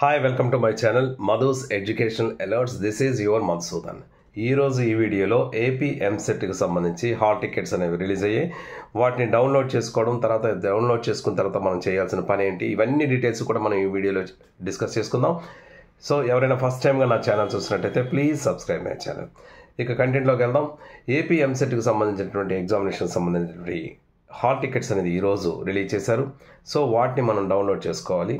hi welcome to my channel Madhus educational alerts this is your Madhusudan ఈరోజు ఈ వీడియోలో AP ఎంసెట్కి సంబంధించి హాల్ టికెట్స్ అనేవి రిలీజ్ అయ్యి వాటిని డౌన్లోడ్ చేసుకోవడం తర్వాత డౌన్లోడ్ చేసుకున్న తర్వాత మనం చేయాల్సిన పని ఏంటి ఇవన్నీ డీటెయిల్స్ కూడా మనం ఈ వీడియోలో డిస్కస్ చేసుకుందాం సో ఎవరైనా ఫస్ట్ టైంగా నా ఛానల్ చూసినట్టయితే ప్లీజ్ సబ్స్క్రైబ్ మై ఛానల్ ఇక కంటెంట్లోకి వెళ్దాం ఏపీ ఎంసెట్కి సంబంధించినటువంటి ఎగ్జామినేషన్ సంబంధించినటువంటి హాల్ టికెట్స్ అనేది ఈరోజు రిలీజ్ చేశారు సో వాటిని మనం డౌన్లోడ్ చేసుకోవాలి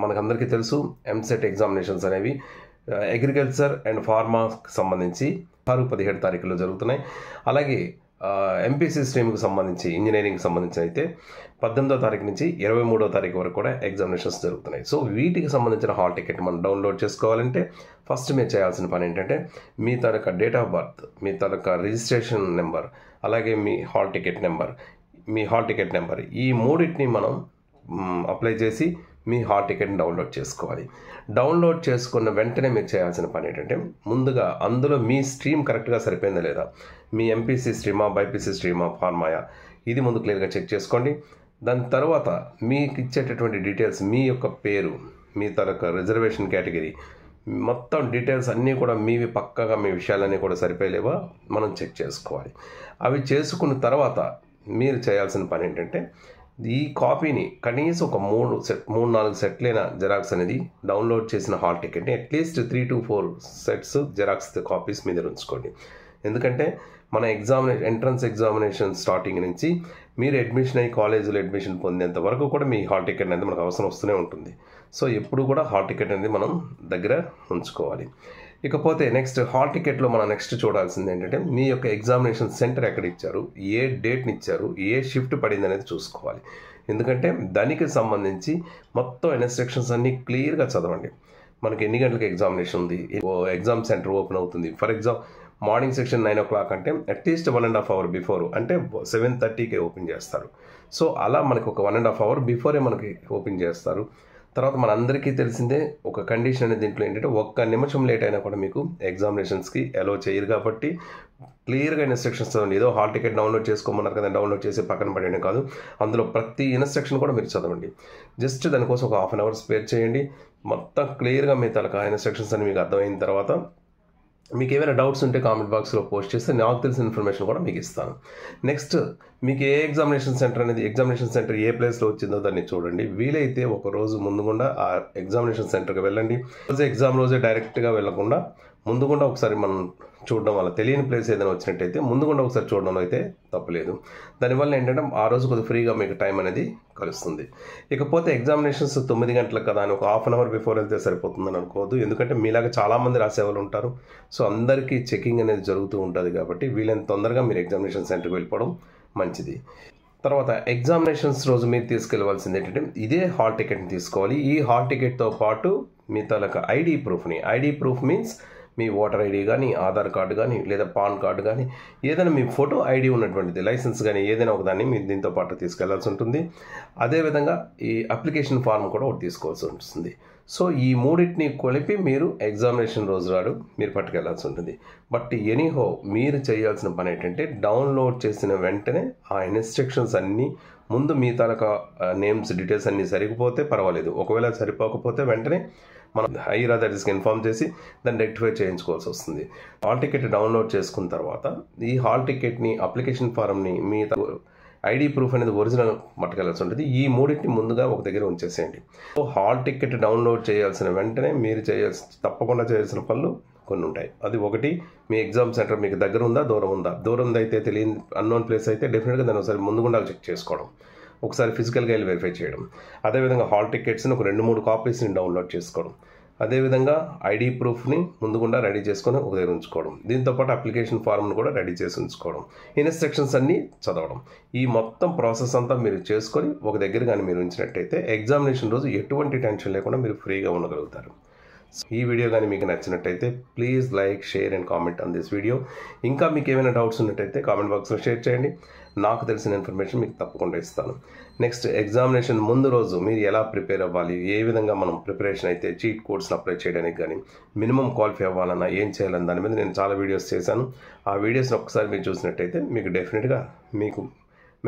మనకు అందరికీ తెలుసు ఎంసెట్ ఎగ్జామినేషన్స్ అనేవి అగ్రికల్చర్ అండ్ ఫార్మాకి సంబంధించి ఆరు పదిహేడు తారీఖులో జరుగుతున్నాయి అలాగే ఎంపీసీ స్ట్రీమ్కి సంబంధించి ఇంజనీరింగ్కి సంబంధించి అయితే పద్దెనిమిదో తారీఖు నుంచి ఇరవై మూడో తారీఖు వరకు కూడా ఎగ్జామినేషన్స్ జరుగుతున్నాయి సో వీటికి సంబంధించిన హాల్ టికెట్ మనం డౌన్లోడ్ చేసుకోవాలంటే ఫస్ట్ మీరు చేయాల్సిన పని ఏంటంటే మీ తాలూకా డేట్ ఆఫ్ బర్త్ మీ తాలూకా రిజిస్ట్రేషన్ నెంబర్ అలాగే మీ హాల్ టికెట్ నెంబర్ మీ హాల్ టికెట్ నెంబర్ ఈ మూడింటిని మనం అప్లై చేసి మీ హాల్ టికెట్ని డౌన్లోడ్ చేసుకోవాలి డౌన్లోడ్ చేసుకున్న వెంటనే మీరు చేయాల్సిన పని ఏంటంటే ముందుగా అందులో మీ స్ట్రీమ్ కరెక్ట్గా సరిపోయిందా లేదా మీ ఎంపీసీ స్ట్రీమా బైపీసీ స్ట్రీమా ఫార్మాయా ఇది ముందు క్లియర్గా చెక్ చేసుకోండి దాని తర్వాత మీకు ఇచ్చేటటువంటి డీటెయిల్స్ మీ యొక్క పేరు మీ తరక రిజర్వేషన్ కేటగిరీ మొత్తం డీటెయిల్స్ అన్నీ కూడా మీవి పక్కగా మీ విషయాలన్నీ కూడా సరిపోయేలేవా మనం చెక్ చేసుకోవాలి అవి చేసుకున్న తర్వాత మీరు చేయాల్సిన పని ఏంటంటే ఈ కాపీని కనీసం ఒక మూడు సెట్ మూడు నాలుగు సెట్లైన జెరాక్స్ అనేది డౌన్లోడ్ చేసిన హాల్ టికెట్ని at least three two four sets xerox copies మీద ఉంచుకోండి ఎందుకంటే మన ఎగ్జామినే ఎంట్రన్స్ ఎగ్జామినేషన్ స్టార్టింగ్ నుంచి మీరు అడ్మిషన్ అయ్యి కాలేజీలో అడ్మిషన్ పొందేంత వరకు కూడా మీ హాల్ టికెట్ అనేది మనకు అవసరం వస్తూనే ఉంటుంది సో ఎప్పుడు కూడా హాల్ టికెట్ అనేది మనం దగ్గర ఉంచుకోవాలి ఇకపోతే నెక్స్ట్ హాల్ టికెట్లో మనం నెక్స్ట్ చూడాల్సింది ఏంటంటే మీ యొక్క ఎగ్జామినేషన్ సెంటర్ ఎక్కడ ఇచ్చారు ఏ డేట్ని ఇచ్చారు ఏ షిఫ్ట్ పడింది అనేది చూసుకోవాలి ఎందుకంటే దానికి సంబంధించి మొత్తం ఇన్స్ట్రక్షన్స్ అన్నీ క్లియర్గా చదవండి మనకి ఎన్ని గంటలకు ఎగ్జామినేషన్ ఉంది ఎగ్జామ్ సెంటర్ ఓపెన్ అవుతుంది for exam morning section nine o'clock అంటే at least one and half hour before అంటే సెవెన్ థర్టీకే ఓపెన్ చేస్తారు సో అలా మనకు ఒక వన్ అండ్ హాఫ్ అవర్ బిఫోరే మనకి ఓపెన్ చేస్తారు తర్వాత మనందరికీ తెలిసిందే ఒక కండిషన్ అనేది దీంట్లో ఏంటంటే ఒక్క నిమిషం లేట్ అయినా కూడా మీకు ఎగ్జామినేషన్స్కి అలో చేయరు కాబట్టి క్లియర్గా ఇన్స్ట్రక్షన్స్ చదవండి ఏదో హాల్ టికెట్ డౌన్లోడ్ చేసుకోమన్నారు కదా డౌన్లోడ్ చేసి పక్కన పడేయడం కాదు అందులో ప్రతి ఇన్స్ట్రక్షన్ కూడా మీరు చదవండి జస్ట్ దానికోసం ఒక హాఫ్ అన్ అవర్ స్పేర్ చేయండి మొత్తం క్లియర్గా మీ తలక ఇన్స్ట్రక్షన్స్ అని మీకు అర్థమైన తర్వాత మీకు ఏమైనా డౌట్స్ ఉంటే కామెంట్ బాక్స్లో పోస్ట్ చేస్తే నాకు తెలిసిన ఇన్ఫర్మేషన్ కూడా మీకు ఇస్తాను నెక్స్ట్ మీకు ఏ ఎగ్జామినేషన్ సెంటర్ అనేది ఎగ్జామినేషన్ సెంటర్ ఏ ప్లేస్లో వచ్చిందో దాన్ని చూడండి వీలైతే ఒక రోజు ముందుకుండా ఆ ఎగ్జామినేషన్ సెంటర్కి వెళ్ళండి రోజు ఎగ్జామ్ రోజే డైరెక్ట్గా వెళ్లకుండా ముందుగుండా ఒకసారి మనం చూడడం వల్ల తెలియని ప్లేస్ ఏదైనా వచ్చినట్టయితే ముందుగుండా ఒకసారి చూడడం అయితే తప్పలేదు దానివల్ల ఏంటంటే ఆ రోజు కొద్దిగా ఫ్రీగా మీకు టైం అనేది కలుస్తుంది ఇకపోతే ఎగ్జామినేషన్స్ తొమ్మిది గంటలకు కదా అని ఒక హాఫ్ అన్ అవర్ బిఫోర్ వెళ్తే సరిపోతుందని అనుకోవద్దు ఎందుకంటే మీలాగా చాలామంది రాసేవాళ్ళు ఉంటారు సో అందరికీ చెకింగ్ అనేది జరుగుతూ ఉంటుంది కాబట్టి వీలైన తొందరగా మీరు ఎగ్జామినేషన్ సెంటర్కి వెళ్ళిపోవడం మంచిది తర్వాత ఎగ్జామినేషన్స్ రోజు మీరు తీసుకెళ్లవలసింది ఏంటంటే ఇదే హాల్ టికెట్ని తీసుకోవాలి ఈ హాల్ టికెట్తో పాటు మీ తాలూకా ఐడి ప్రూఫ్ని ఐడి ప్రూఫ్ మీన్స్ మీ ఓటర్ ఐడి కానీ ఆధార్ కార్డు కానీ లేదా పాన్ కార్డు కానీ ఏదైనా మీ ఫోటో ఐడి ఉన్నటువంటిది లైసెన్స్ కానీ ఏదైనా ఒకదాన్ని మీరు దీంతో పాటు తీసుకెళ్లాల్సి ఉంటుంది అదేవిధంగా ఈ అప్లికేషన్ ఫామ్ కూడా ఒకటి తీసుకోవాల్సి ఉంటుంది సో ఈ మూడింటిని కొలిపి మీరు ఎగ్జామినేషన్ రోజు రాడు మీరు పట్టుకెళ్లాల్సి ఉంటుంది బట్ ఎనీహో మీరు చేయాల్సిన పని ఏంటంటే డౌన్లోడ్ చేసిన వెంటనే ఆ ఇన్స్ట్రక్షన్స్ అన్నీ ముందు మీ తాలూకా నేమ్స్ డీటెయిల్స్ అన్నీ సరిగిపోతే పర్వాలేదు ఒకవేళ సరిపోకపోతే వెంటనే మనం హైర్ అథారిటీస్కి ఇన్ఫామ్ చేసి దాన్ని రెక్టిఫై చేయించుకోవాల్సి వస్తుంది హాల్ టికెట్ డౌన్లోడ్ చేసుకున్న తర్వాత ఈ హాల్ టికెట్ని అప్లికేషన్ ఫారంని మీ ఐడి ప్రూఫ్ అనేది ఒరిజినల్ పట్టుకెళ్ళాల్సి ఉంటుంది ఈ మూడింటిని ముందుగా ఒక దగ్గర ఉంచేసేయండి సో హాల్ టికెట్ డౌన్లోడ్ చేయాల్సిన వెంటనే మీరు చేయాల్సి తప్పకుండా చేయాల్సిన పనులు కొన్ని ఉంటాయి అది ఒకటి మీ ఎగ్జామ్ సెంటర్ మీకు దగ్గర ఉందా దూరం ఉందా దూరం అయితే తెలియని అన్నోన్ ప్లేస్ అయితే డెఫినెట్గా దాని ఒకసారి ముందుగుండాలి చెక్ చేసుకోవడం ఒకసారి ఫిజికల్గా వెళ్ళి వెరిఫై చేయడం అదేవిధంగా హాల్ టికెట్స్ని ఒక రెండు మూడు కాపీస్ని డౌన్లోడ్ చేసుకోవడం అదేవిధంగా ఐడి ప్రూఫ్ని ముందుగుండా రెడీ చేసుకొని ఉదయం ఉంచుకోవడం దీంతోపాటు అప్లికేషన్ ఫార్మ్ను కూడా రెడీ చేసి ఉంచుకోవడం ఇన్స్ట్రక్షన్స్ అన్నీ చదవడం ఈ మొత్తం ప్రాసెస్ అంతా మీరు చేసుకొని ఒక దగ్గర కానీ మీరు ఉంచినట్టయితే ఎగ్జామినేషన్ రోజు ఎటువంటి టెన్షన్ లేకుండా మీరు ఫ్రీగా ఉండగలుగుతారు ఈ వీడియో కానీ మీకు నచ్చినట్టయితే please like share and comment on this video ఇంకా మీకు ఏమైనా డౌట్స్ ఉన్నట్టయితే కామెంట్ బాక్స్లో షేర్ చేయండి నాకు తెలిసిన ఇన్ఫర్మేషన్ మీకు తప్పకుండా ఇస్తాను నెక్స్ట్ ఎగ్జామినేషన్ ముందు రోజు మీరు ఎలా ప్రిపేర్ అవ్వాలి ఏ విధంగా మనం ప్రిపరేషన్ అయితే చీట్ కోడ్స్ని అప్లై చేయడానికి కానీ మినిమం క్వాలిఫై అవ్వాలన్నా ఏం చేయాలని దాని మీద నేను చాలా వీడియోస్ చేశాను ఆ వీడియోస్ని ఒకసారి మీరు చూసినట్టయితే మీకు డెఫినెట్గా మీకు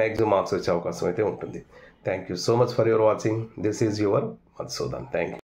మ్యాక్సిమం మార్క్స్ వచ్చే అవకాశం అయితే ఉంటుంది thank you so much for your watching this is your Madhusudan thank you